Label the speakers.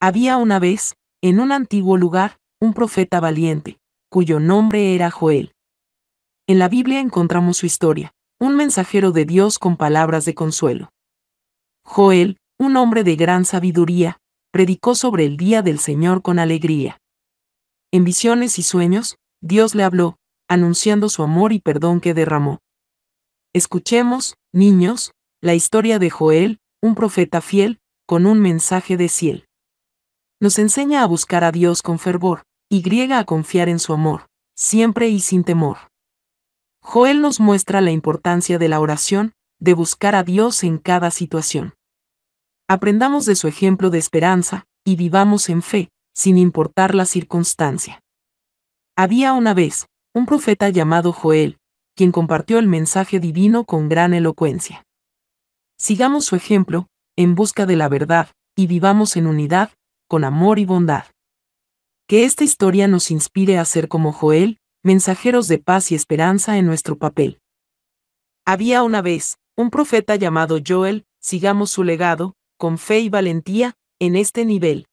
Speaker 1: Había una vez, en un antiguo lugar, un profeta valiente, cuyo nombre era Joel. En la Biblia encontramos su historia, un mensajero de Dios con palabras de consuelo. Joel, un hombre de gran sabiduría, predicó sobre el día del Señor con alegría. En visiones y sueños, Dios le habló, anunciando su amor y perdón que derramó. Escuchemos, niños, la historia de Joel, un profeta fiel, con un mensaje de ciel nos enseña a buscar a Dios con fervor, y griega a confiar en su amor, siempre y sin temor. Joel nos muestra la importancia de la oración, de buscar a Dios en cada situación. Aprendamos de su ejemplo de esperanza, y vivamos en fe, sin importar la circunstancia. Había una vez, un profeta llamado Joel, quien compartió el mensaje divino con gran elocuencia. Sigamos su ejemplo, en busca de la verdad, y vivamos en unidad, con amor y bondad. Que esta historia nos inspire a ser como Joel, mensajeros de paz y esperanza en nuestro papel. Había una vez, un profeta llamado Joel, sigamos su legado, con fe y valentía, en este nivel.